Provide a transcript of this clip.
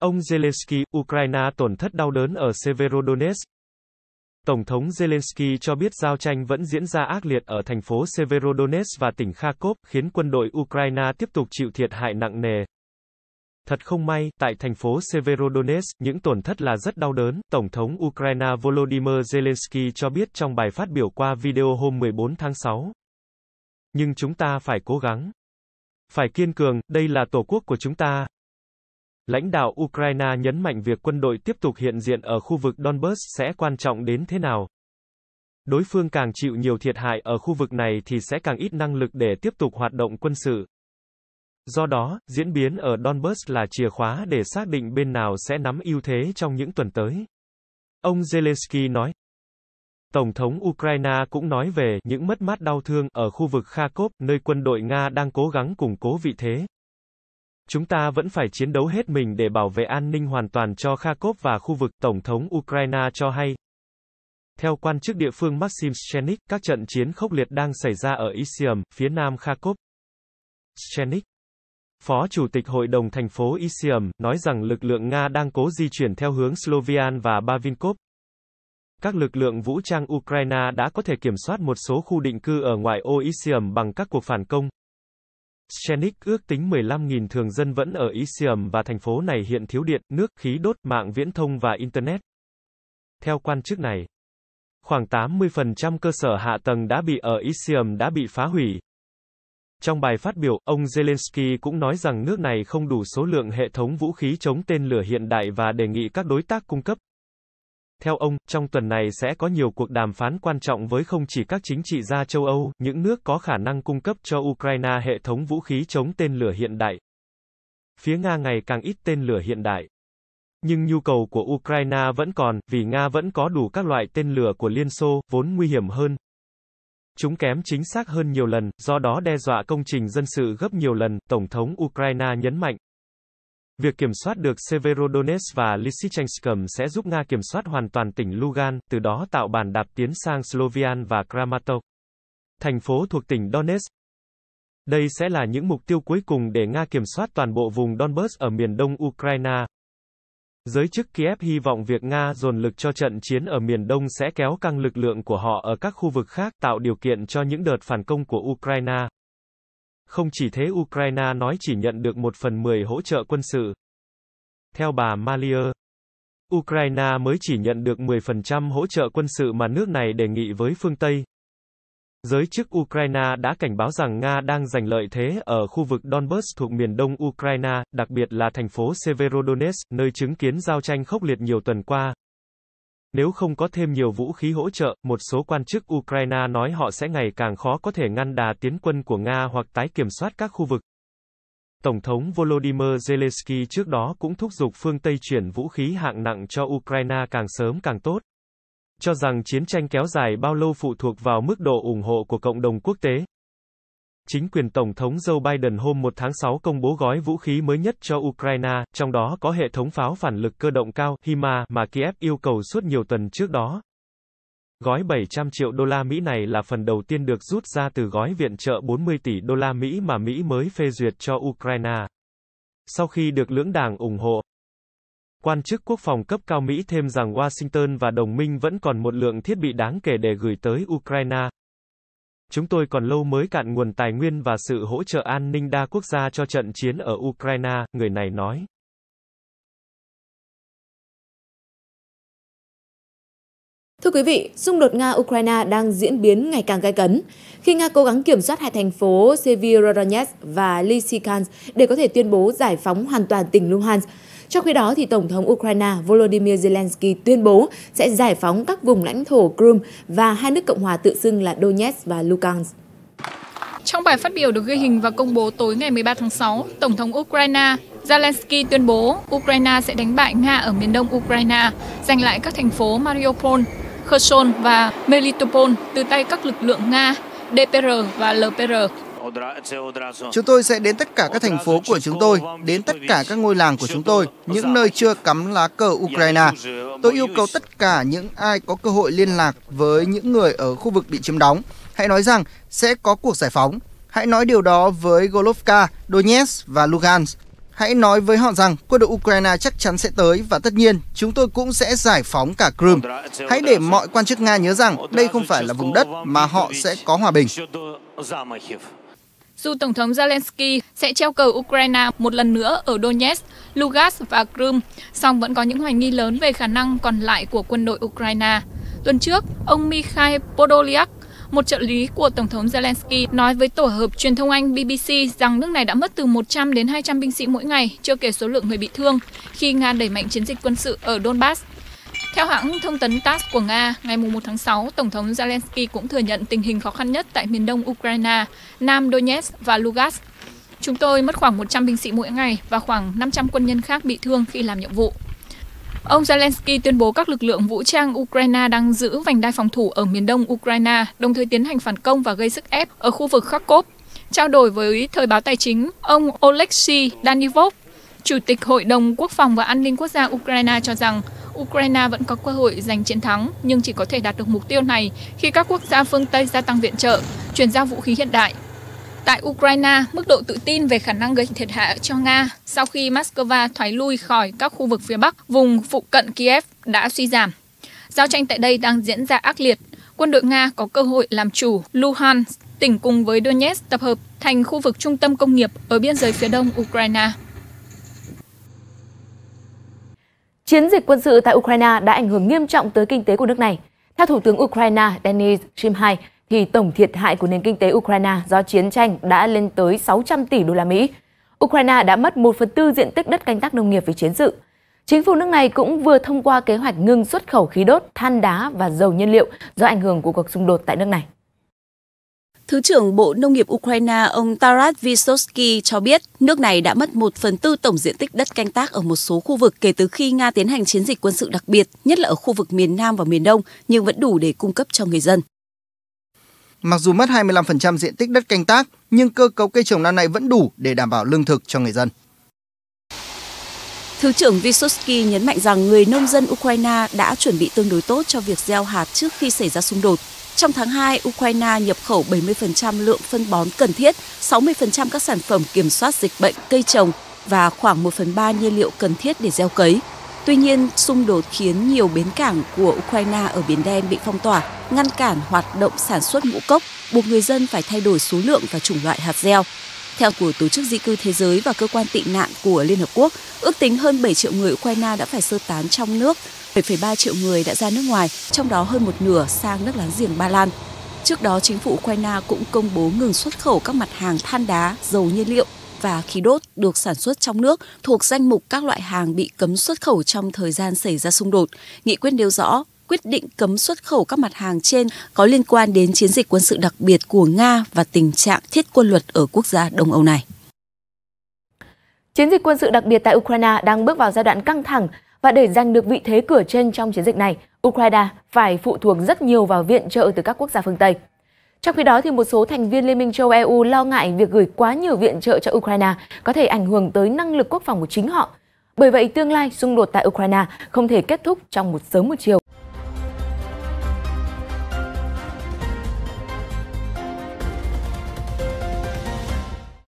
Ông Zelensky, Ukraine tổn thất đau đớn ở Severodonetsk. Tổng thống Zelensky cho biết giao tranh vẫn diễn ra ác liệt ở thành phố Severodonetsk và tỉnh Kharkov, khiến quân đội Ukraine tiếp tục chịu thiệt hại nặng nề. Thật không may, tại thành phố Severodonetsk, những tổn thất là rất đau đớn, Tổng thống Ukraine Volodymyr Zelensky cho biết trong bài phát biểu qua video hôm 14 tháng 6. Nhưng chúng ta phải cố gắng. Phải kiên cường, đây là tổ quốc của chúng ta. Lãnh đạo Ukraine nhấn mạnh việc quân đội tiếp tục hiện diện ở khu vực Donbass sẽ quan trọng đến thế nào. Đối phương càng chịu nhiều thiệt hại ở khu vực này thì sẽ càng ít năng lực để tiếp tục hoạt động quân sự. Do đó, diễn biến ở Donbass là chìa khóa để xác định bên nào sẽ nắm ưu thế trong những tuần tới. Ông Zelensky nói. Tổng thống Ukraine cũng nói về những mất mát đau thương ở khu vực Kharkov, nơi quân đội Nga đang cố gắng củng cố vị thế. Chúng ta vẫn phải chiến đấu hết mình để bảo vệ an ninh hoàn toàn cho Kharkov và khu vực, Tổng thống Ukraine cho hay. Theo quan chức địa phương Maxim Schenik, các trận chiến khốc liệt đang xảy ra ở Isium, phía nam Kharkov. Schenik, Phó Chủ tịch Hội đồng thành phố Isium, nói rằng lực lượng Nga đang cố di chuyển theo hướng Slovian và Bavinkov. Các lực lượng vũ trang Ukraine đã có thể kiểm soát một số khu định cư ở ngoại ô Isium bằng các cuộc phản công, Shenik ước tính 15.000 thường dân vẫn ở Isium và thành phố này hiện thiếu điện, nước, khí đốt, mạng viễn thông và Internet. Theo quan chức này, khoảng 80% cơ sở hạ tầng đã bị ở Isium đã bị phá hủy. Trong bài phát biểu, ông Zelensky cũng nói rằng nước này không đủ số lượng hệ thống vũ khí chống tên lửa hiện đại và đề nghị các đối tác cung cấp theo ông, trong tuần này sẽ có nhiều cuộc đàm phán quan trọng với không chỉ các chính trị gia châu Âu, những nước có khả năng cung cấp cho Ukraine hệ thống vũ khí chống tên lửa hiện đại. Phía Nga ngày càng ít tên lửa hiện đại. Nhưng nhu cầu của Ukraine vẫn còn, vì Nga vẫn có đủ các loại tên lửa của Liên Xô, vốn nguy hiểm hơn. Chúng kém chính xác hơn nhiều lần, do đó đe dọa công trình dân sự gấp nhiều lần, Tổng thống Ukraine nhấn mạnh. Việc kiểm soát được Severodonetsk và Lysychansk sẽ giúp Nga kiểm soát hoàn toàn tỉnh Lugan, từ đó tạo bàn đạp tiến sang Slovian và Kramatorsk, thành phố thuộc tỉnh Donetsk. Đây sẽ là những mục tiêu cuối cùng để Nga kiểm soát toàn bộ vùng Donbass ở miền đông Ukraine. Giới chức Kiev hy vọng việc Nga dồn lực cho trận chiến ở miền đông sẽ kéo căng lực lượng của họ ở các khu vực khác, tạo điều kiện cho những đợt phản công của Ukraine. Không chỉ thế Ukraine nói chỉ nhận được một phần mười hỗ trợ quân sự. Theo bà Malia, Ukraine mới chỉ nhận được 10% hỗ trợ quân sự mà nước này đề nghị với phương Tây. Giới chức Ukraine đã cảnh báo rằng Nga đang giành lợi thế ở khu vực Donbass thuộc miền đông Ukraine, đặc biệt là thành phố Severodonetsk, nơi chứng kiến giao tranh khốc liệt nhiều tuần qua. Nếu không có thêm nhiều vũ khí hỗ trợ, một số quan chức Ukraine nói họ sẽ ngày càng khó có thể ngăn đà tiến quân của Nga hoặc tái kiểm soát các khu vực. Tổng thống Volodymyr Zelensky trước đó cũng thúc giục phương Tây chuyển vũ khí hạng nặng cho Ukraine càng sớm càng tốt. Cho rằng chiến tranh kéo dài bao lâu phụ thuộc vào mức độ ủng hộ của cộng đồng quốc tế chính quyền Tổng thống Joe Biden hôm 1 tháng 6 công bố gói vũ khí mới nhất cho Ukraine, trong đó có hệ thống pháo phản lực cơ động cao HIMA mà Kiev yêu cầu suốt nhiều tuần trước đó. Gói 700 triệu đô la Mỹ này là phần đầu tiên được rút ra từ gói viện trợ 40 tỷ đô la Mỹ mà Mỹ mới phê duyệt cho Ukraine. Sau khi được lưỡng đảng ủng hộ, Quan chức quốc phòng cấp cao Mỹ thêm rằng Washington và đồng minh vẫn còn một lượng thiết bị đáng kể để gửi tới Ukraine, Chúng tôi còn lâu mới cạn nguồn tài nguyên và sự hỗ trợ an ninh đa quốc gia cho trận chiến ở Ukraine, người này nói. Thưa quý vị, xung đột Nga-Ukraine đang diễn biến ngày càng gai cấn, khi Nga cố gắng kiểm soát hai thành phố Severodonetsk và Lysychansk để có thể tuyên bố giải phóng hoàn toàn tỉnh Luhansk. Trong khi đó, thì Tổng thống Ukraine Volodymyr Zelensky tuyên bố sẽ giải phóng các vùng lãnh thổ Crimea và hai nước Cộng hòa tự xưng là Donetsk và Lugansk. Trong bài phát biểu được ghi hình và công bố tối ngày 13 tháng 6, Tổng thống Ukraine Zelensky tuyên bố Ukraine sẽ đánh bại Nga ở miền đông Ukraine, giành lại các thành phố Mariupol, Kherson và Melitopol từ tay các lực lượng Nga, DPR và LPR Chúng tôi sẽ đến tất cả các thành phố của chúng tôi, đến tất cả các ngôi làng của chúng tôi, những nơi chưa cắm lá cờ Ukraine. Tôi yêu cầu tất cả những ai có cơ hội liên lạc với những người ở khu vực bị chiếm đóng, hãy nói rằng sẽ có cuộc giải phóng. Hãy nói điều đó với Golovka, Donetsk và Lugansk. Hãy nói với họ rằng quân đội Ukraine chắc chắn sẽ tới và tất nhiên chúng tôi cũng sẽ giải phóng cả Crimea. Hãy để mọi quan chức Nga nhớ rằng đây không phải là vùng đất mà họ sẽ có hòa bình dù Tổng thống Zelensky sẽ treo cờ Ukraine một lần nữa ở Donetsk, Lugansk và Crimea, song vẫn có những hoài nghi lớn về khả năng còn lại của quân đội Ukraine. Tuần trước, ông Mikhail Podolyak, một trợ lý của Tổng thống Zelensky, nói với tổ hợp truyền thông Anh BBC rằng nước này đã mất từ 100 đến 200 binh sĩ mỗi ngày, chưa kể số lượng người bị thương, khi Nga đẩy mạnh chiến dịch quân sự ở Donbass theo hãng thông tấn TASS của Nga, ngày 1 tháng 6, Tổng thống Zelensky cũng thừa nhận tình hình khó khăn nhất tại miền đông Ukraine, Nam Donetsk và Lugansk. Chúng tôi mất khoảng 100 binh sĩ mỗi ngày và khoảng 500 quân nhân khác bị thương khi làm nhiệm vụ. Ông Zelensky tuyên bố các lực lượng vũ trang Ukraine đang giữ vành đai phòng thủ ở miền đông Ukraine, đồng thời tiến hành phản công và gây sức ép ở khu vực Kharkov. Trao đổi với thời báo tài chính, ông Oleksiy Danivov, Chủ tịch Hội đồng Quốc phòng và An ninh Quốc gia Ukraine cho rằng Ukraine vẫn có cơ hội giành chiến thắng nhưng chỉ có thể đạt được mục tiêu này khi các quốc gia phương Tây gia tăng viện trợ, chuyển giao vũ khí hiện đại. Tại Ukraine, mức độ tự tin về khả năng gây thiệt hại cho Nga sau khi Moscow thoái lui khỏi các khu vực phía Bắc, vùng phụ cận Kiev đã suy giảm. Giao tranh tại đây đang diễn ra ác liệt. Quân đội Nga có cơ hội làm chủ Luhansk, tỉnh cùng với Donetsk tập hợp thành khu vực trung tâm công nghiệp ở biên giới phía đông Ukraine. Chiến dịch quân sự tại Ukraine đã ảnh hưởng nghiêm trọng tới kinh tế của nước này. Theo Thủ tướng Ukraine Denis Shimhai, thì tổng thiệt hại của nền kinh tế Ukraine do chiến tranh đã lên tới 600 tỷ đô la Mỹ. Ukraine đã mất 1 phần tư diện tích đất canh tác nông nghiệp vì chiến sự. Chính phủ nước này cũng vừa thông qua kế hoạch ngừng xuất khẩu khí đốt, than đá và dầu nhiên liệu do ảnh hưởng của cuộc xung đột tại nước này. Thứ trưởng Bộ Nông nghiệp Ukraine ông Taras Vysotsky cho biết nước này đã mất một phần tư tổng diện tích đất canh tác ở một số khu vực kể từ khi Nga tiến hành chiến dịch quân sự đặc biệt, nhất là ở khu vực miền Nam và miền Đông, nhưng vẫn đủ để cung cấp cho người dân. Mặc dù mất 25% diện tích đất canh tác, nhưng cơ cấu cây trồng năm nay vẫn đủ để đảm bảo lương thực cho người dân. Thứ trưởng Vysotsky nhấn mạnh rằng người nông dân Ukraine đã chuẩn bị tương đối tốt cho việc gieo hạt trước khi xảy ra xung đột. Trong tháng 2, Ukraine nhập khẩu 70% lượng phân bón cần thiết, 60% các sản phẩm kiểm soát dịch bệnh cây trồng và khoảng 1 phần 3 nhiên liệu cần thiết để gieo cấy. Tuy nhiên, xung đột khiến nhiều bến cảng của Ukraine ở Biển Đen bị phong tỏa, ngăn cản hoạt động sản xuất ngũ cốc, buộc người dân phải thay đổi số lượng và chủng loại hạt gieo. Theo của Tổ chức Di cư Thế giới và Cơ quan tị nạn của Liên Hợp Quốc, ước tính hơn 7 triệu người Ukraine đã phải sơ tán trong nước, 7,3 triệu người đã ra nước ngoài, trong đó hơn một nửa sang nước láng giềng Ba Lan. Trước đó, chính phủ Ukraine cũng công bố ngừng xuất khẩu các mặt hàng than đá, dầu nhiên liệu và khí đốt được sản xuất trong nước thuộc danh mục các loại hàng bị cấm xuất khẩu trong thời gian xảy ra xung đột. Nghị quyết nêu rõ quyết định cấm xuất khẩu các mặt hàng trên có liên quan đến chiến dịch quân sự đặc biệt của Nga và tình trạng thiết quân luật ở quốc gia Đông Âu này. Chiến dịch quân sự đặc biệt tại Ukraine đang bước vào giai đoạn căng thẳng và để giành được vị thế cửa trên trong chiến dịch này, Ukraine phải phụ thuộc rất nhiều vào viện trợ từ các quốc gia phương Tây. Trong khi đó, thì một số thành viên Liên minh châu EU lo ngại việc gửi quá nhiều viện trợ cho Ukraine có thể ảnh hưởng tới năng lực quốc phòng của chính họ. Bởi vậy, tương lai xung đột tại Ukraine không thể kết thúc trong một sớm một chiều.